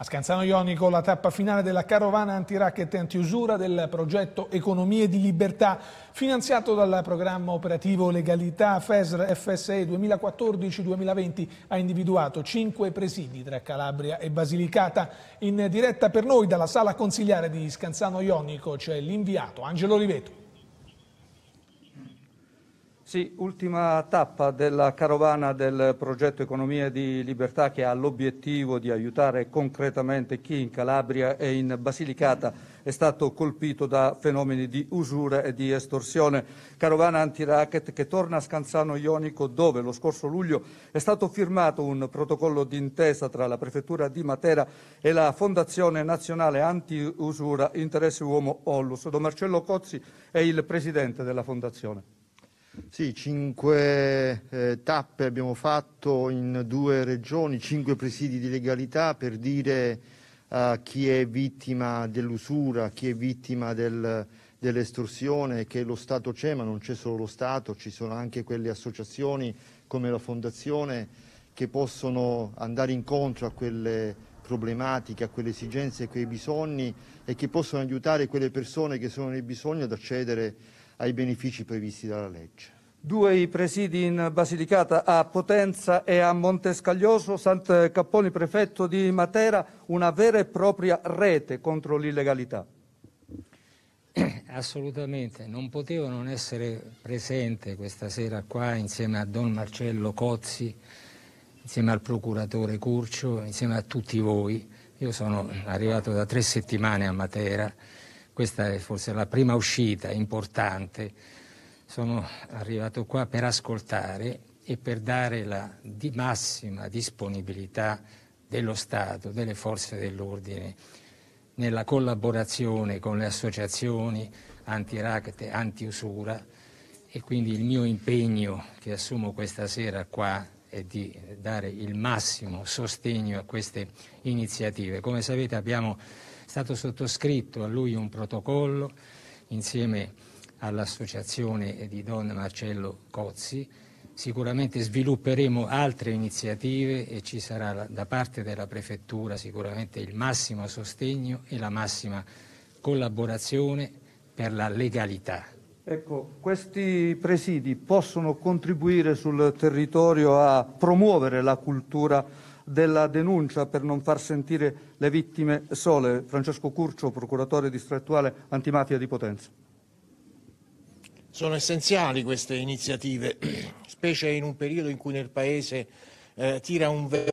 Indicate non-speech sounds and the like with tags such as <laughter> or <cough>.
A Scanzano Ionico la tappa finale della carovana anti-racket e anti-usura del progetto Economie di Libertà, finanziato dal programma operativo Legalità FESR FSE 2014-2020, ha individuato cinque presidi tra Calabria e Basilicata. In diretta per noi dalla sala consigliare di Scanzano Ionico c'è l'inviato Angelo Oliveto. Sì, ultima tappa della carovana del progetto Economia di Libertà che ha l'obiettivo di aiutare concretamente chi in Calabria e in Basilicata è stato colpito da fenomeni di usura e di estorsione. Carovana antiracket che torna a Scanzano Ionico dove lo scorso luglio è stato firmato un protocollo d'intesa tra la Prefettura di Matera e la Fondazione Nazionale Anti-Usura Interesse Uomo Ollus. Don Marcello Cozzi è il presidente della Fondazione. Sì, cinque eh, tappe abbiamo fatto in due regioni, cinque presidi di legalità per dire a chi è vittima dell'usura, chi è vittima del, dell'estorsione, che lo Stato c'è, ma non c'è solo lo Stato, ci sono anche quelle associazioni come la Fondazione che possono andare incontro a quelle problematiche, a quelle esigenze, a quei bisogni e che possono aiutare quelle persone che sono nel bisogno ad accedere ai benefici previsti dalla legge. Due i presidi in Basilicata a Potenza e a Montescaglioso, Sant Capponi prefetto di Matera, una vera e propria rete contro l'illegalità. <clears throat> Assolutamente, non potevo non essere presente questa sera qua insieme a Don Marcello Cozzi, insieme al procuratore Curcio, insieme a tutti voi. Io sono arrivato da tre settimane a Matera questa è forse la prima uscita importante. Sono arrivato qua per ascoltare e per dare la di massima disponibilità dello Stato, delle forze dell'ordine, nella collaborazione con le associazioni anti-racket, anti-usura e quindi il mio impegno che assumo questa sera qua è di dare il massimo sostegno a queste iniziative. Come sapete abbiamo stato sottoscritto a lui un protocollo insieme all'associazione di Don Marcello Cozzi. Sicuramente svilupperemo altre iniziative e ci sarà da parte della Prefettura sicuramente il massimo sostegno e la massima collaborazione per la legalità. Ecco, questi presidi possono contribuire sul territorio a promuovere la cultura della denuncia per non far sentire le vittime sole. Francesco Curcio, procuratore distrettuale antimafia di Potenza. Sono essenziali queste iniziative, <clears throat> specie in un periodo in cui nel Paese eh, tira un vero